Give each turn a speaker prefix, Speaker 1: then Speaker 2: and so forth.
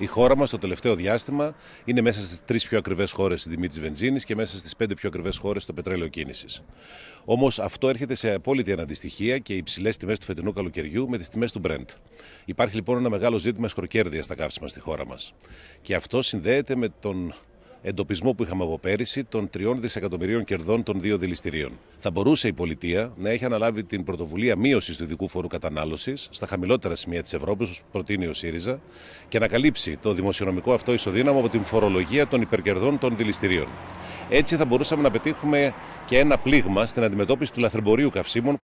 Speaker 1: Η χώρα μας το τελευταίο διάστημα είναι μέσα στις τρεις πιο ακριβές χώρες στην τιμή της βενζίνης και μέσα στις πέντε πιο ακριβές χώρες στο πετρέλαιο κίνησης. Όμως αυτό έρχεται σε απόλυτη αναντιστοιχία και οι υψηλές τιμές του φετινού καλοκαιριού με τις τιμές του Brent. Υπάρχει λοιπόν ένα μεγάλο ζήτημα σκορκέρδια στα καύσιμα στη χώρα μας. Και αυτό συνδέεται με τον εντοπισμό που είχαμε από πέρυσι των 3 δισεκατομμυρίων κερδών των δύο δηληστηρίων. Θα μπορούσε η πολιτεία να έχει αναλάβει την πρωτοβουλία μείωσης του ειδικού φόρου κατανάλωσης στα χαμηλότερα σημεία της Ευρώπης, όπως προτείνει ο ΣΥΡΙΖΑ, και να καλύψει το δημοσιονομικό αυτό ισοδύναμο από την φορολογία των υπερκερδών των δηληστηρίων. Έτσι θα μπορούσαμε να πετύχουμε και ένα πλήγμα στην αντιμετώπιση του λαθρεμπορίου καυσίμων.